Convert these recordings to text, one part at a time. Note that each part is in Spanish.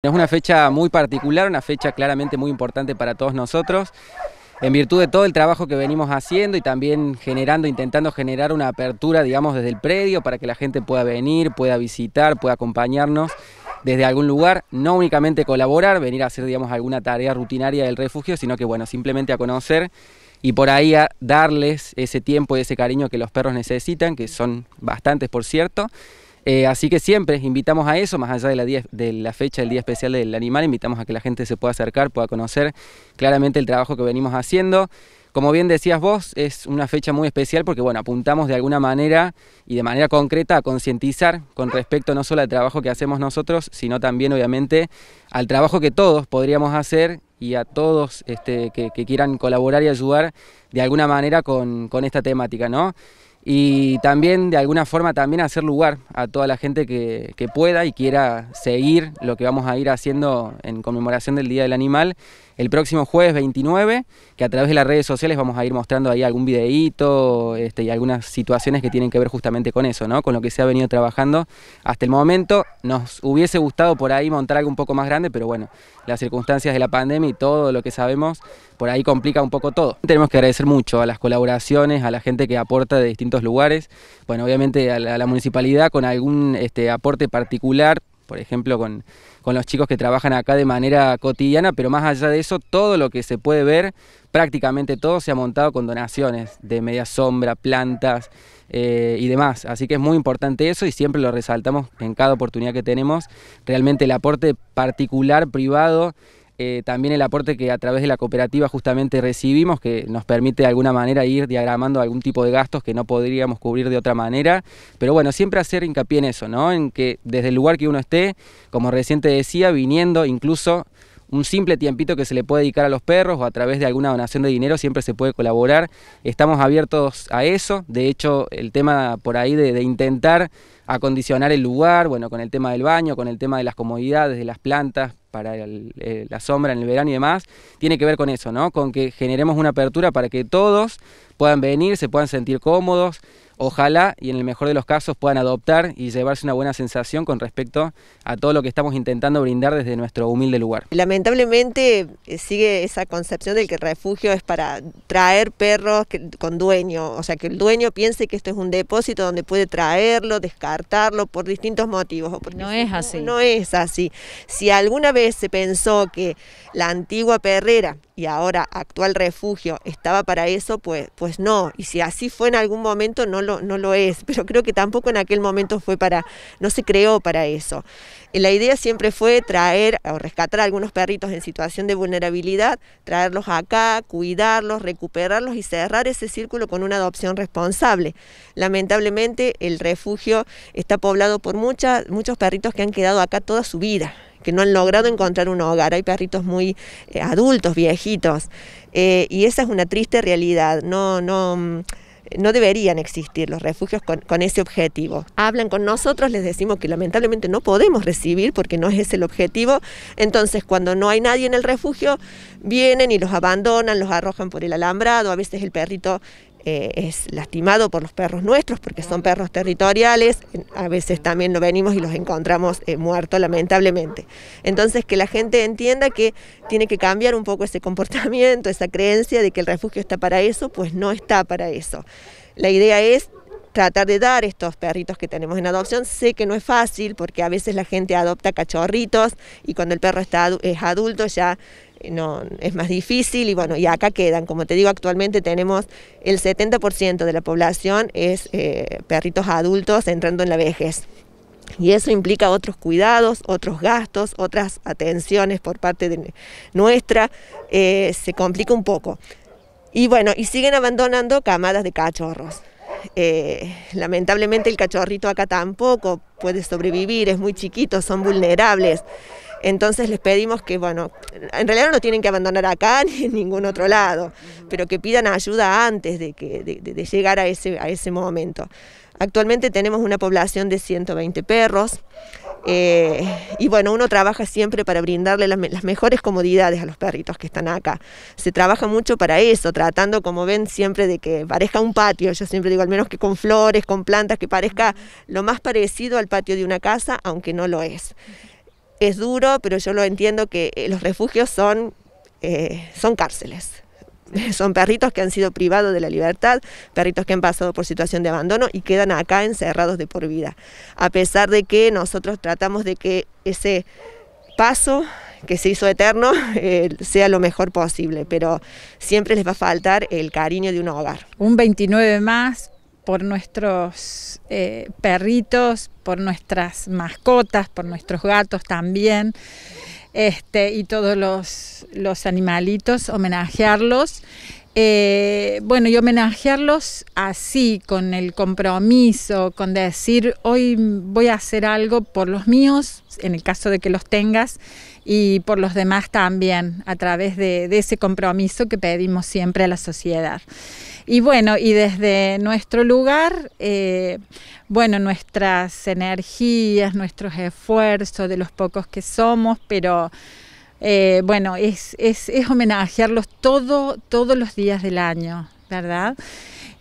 Es una fecha muy particular, una fecha claramente muy importante para todos nosotros, en virtud de todo el trabajo que venimos haciendo y también generando, intentando generar una apertura, digamos, desde el predio para que la gente pueda venir, pueda visitar, pueda acompañarnos desde algún lugar, no únicamente colaborar, venir a hacer, digamos, alguna tarea rutinaria del refugio, sino que, bueno, simplemente a conocer y por ahí a darles ese tiempo y ese cariño que los perros necesitan, que son bastantes, por cierto. Eh, así que siempre invitamos a eso, más allá de la, fecha del Día Especial del Animal, invitamos a que la gente se pueda acercar, pueda conocer claramente el trabajo que venimos haciendo. Como bien decías vos, es una fecha muy especial porque bueno, apuntamos de alguna manera y de manera concreta a concientizar con respecto no solo al trabajo que hacemos nosotros, sino también obviamente al trabajo que todos podríamos hacer y a todos este, que, quieran colaborar y ayudar de alguna manera con, con esta temática, ¿no? y también de alguna forma también hacer lugar a toda la gente que, que pueda y quiera seguir lo que vamos a ir haciendo en conmemoración del Día del Animal el próximo jueves 29, que a través de las redes sociales vamos a ir mostrando ahí algún videíto este, y algunas situaciones que tienen que ver justamente con eso, ¿no? Con lo que se ha venido trabajando hasta el momento. Nos hubiese gustado por ahí montar algo un poco más grande, pero bueno, las circunstancias de la pandemia y todo lo que sabemos por ahí complica un poco todo. Tenemos que agradecer mucho a las colaboraciones, a la gente que aporta de distintos lugares, bueno, obviamente a la, municipalidad con algún este, aporte particular por ejemplo, con, los chicos que trabajan acá de manera cotidiana, pero más allá de eso, todo lo que se puede ver, prácticamente todo se ha montado con donaciones de media sombra, plantas eh, y demás. Así que es muy importante eso y siempre lo resaltamos en cada oportunidad que tenemos. Realmente el aporte particular, privado, eh, también el aporte que a través de la cooperativa justamente recibimos, que nos permite de alguna manera ir diagramando algún tipo de gastos que no podríamos cubrir de otra manera. Pero bueno, siempre hacer hincapié en eso, ¿no? En que desde el lugar que uno esté, como reciente decía, viniendo incluso un simple tiempito que se le puede dedicar a los perros o a través de alguna donación de dinero siempre se puede colaborar. Estamos abiertos a eso. De hecho, el tema por ahí de intentar acondicionar el lugar, bueno, con el tema del baño, con el tema de las comodidades, de las plantas para eh, la sombra en el verano y demás, tiene que ver con eso, ¿no? Con que generemos una apertura para que todos puedan venir, se puedan sentir cómodos, ojalá y en el mejor de los casos puedan adoptar y llevarse una buena sensación con respecto a todo lo que estamos intentando brindar desde nuestro humilde lugar. Lamentablemente eh, sigue esa concepción del que el refugio es para traer perros con dueño, o sea, que el dueño piense que esto es un depósito donde puede traerlo, descargarlo, por distintos motivos. no es así. no es así. Si alguna vez se pensó que la antigua perrera y ahora actual refugio estaba para eso, pues, pues no. Y si así fue en algún momento, no lo, no lo es. Pero creo que tampoco en aquel momento fue para, no se creó para eso. Eh, la idea siempre fue traer o rescatar a algunos perritos en situación de vulnerabilidad, traerlos acá, cuidarlos, recuperarlos y cerrar ese círculo con una adopción responsable. Lamentablemente el refugio está poblado por muchas, muchos perritos que han quedado acá toda su vida que no han logrado encontrar un hogar. Hay perritos muy eh, adultos, viejitos. Eh, y esa es una triste realidad. No, no mm, no deberían existir los refugios con, con, ese objetivo. Hablan con nosotros, les decimos que lamentablemente no podemos recibir porque no es ese el objetivo. Entonces, cuando no hay nadie en el refugio, vienen y los abandonan, los arrojan por el alambrado, a veces el perrito eh, es lastimado por los perros nuestros, porque son perros territoriales, a veces también lo venimos y los encontramos eh, muertos lamentablemente. Entonces que la gente entienda que tiene que cambiar un poco ese comportamiento, esa creencia de que el refugio está para eso, pues no está para eso. La idea es tratar de dar estos perritos que tenemos en adopción. Sé que no es fácil porque a veces la gente adopta cachorritos y cuando el perro está, es adulto ya es más difícil y bueno, y acá quedan, como te digo, actualmente tenemos el 70% de la población es eh, perritos adultos entrando en la vejez. Y eso implica otros cuidados, otros gastos, otras atenciones por parte de nuestra, eh, se complica un poco. Y bueno, y siguen abandonando camadas de cachorros. Eh, lamentablemente el cachorrito acá tampoco puede sobrevivir, es muy chiquito, son vulnerables. Entonces les pedimos que, bueno, en realidad no tienen que abandonar acá ni en ningún otro lado, pero que pidan ayuda antes de, que, de, llegar a ese, a ese momento. Actualmente tenemos una población de 120 perros eh, y bueno, uno trabaja siempre para brindarle las, mejores comodidades a los perritos que están acá. Se trabaja mucho para eso, tratando, como ven, siempre de que parezca un patio. Yo siempre digo, al menos que con flores, con plantas, que parezca lo más parecido al patio de una casa, aunque no lo es es duro, pero yo lo entiendo que eh, los refugios son, eh, son cárceles. Son perritos que han sido privados de la libertad, perritos que han pasado por situación de abandono y quedan acá encerrados de por vida. A pesar de que nosotros tratamos de que ese paso que se hizo eterno eh, sea lo mejor posible, pero siempre les va a faltar el cariño de un hogar. Un 29 más por nuestros eh, perritos, por nuestras mascotas, por nuestros gatos también, este, y todos los, animalitos, homenajearlos. Eh, bueno, y homenajearlos así, con el compromiso, con decir, hoy voy a hacer algo por los míos, en el caso de que los tengas, y por los demás también, a través de ese compromiso que pedimos siempre a la sociedad. Y bueno, y desde nuestro lugar, eh, bueno, nuestras energías, nuestros esfuerzos, de los pocos que somos, pero eh, bueno, es, es, homenajearlos todo, todos los días del año, ¿verdad?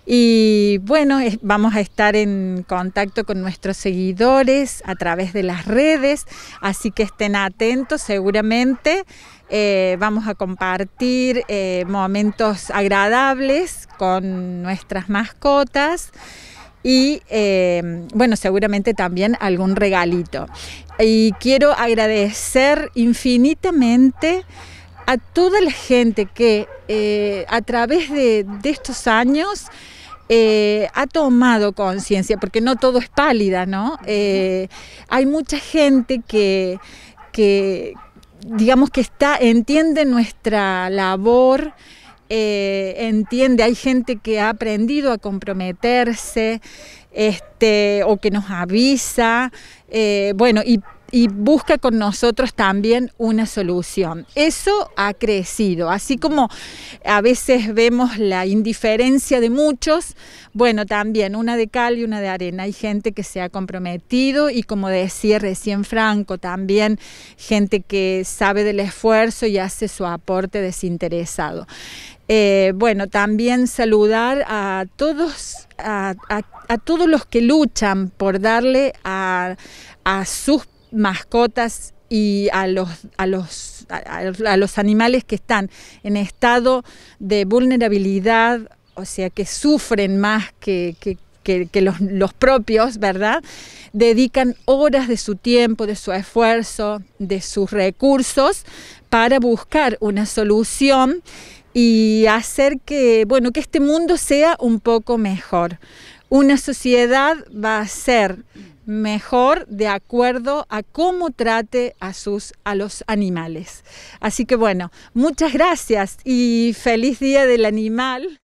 Y bueno, vamos a estar en contacto con nuestros seguidores a través de las redes, así que estén atentos seguramente. Eh, vamos a compartir eh, momentos agradables con nuestras mascotas y eh, bueno, seguramente también algún regalito. Y quiero agradecer infinitamente a toda la gente que a través de, estos años ha tomado conciencia, porque no todo es pálida, ¿no? hay mucha gente que, que, digamos que está, entiende nuestra labor. Eh, entiende, hay gente que ha aprendido a comprometerse este, o que nos avisa, eh, bueno, y y busca con nosotros también una solución. Eso ha crecido, así como a veces vemos la indiferencia de muchos, bueno, también una de cal y una de arena. Hay gente que se ha comprometido y como decía recién Franco, también gente que sabe del esfuerzo y hace su aporte desinteresado. Eh, bueno, también saludar a todos, a, todos los que luchan por darle a, a sus mascotas y a los, a los, a los animales que están en estado de vulnerabilidad, o sea, que sufren más que, los, los, propios, ¿verdad? Dedican horas de su tiempo, de su esfuerzo, de sus recursos para buscar una solución y hacer que, bueno, que este mundo sea un poco mejor. Una sociedad va a ser mejor de acuerdo a cómo trate a sus a los animales. Así que bueno, muchas gracias y feliz día del animal.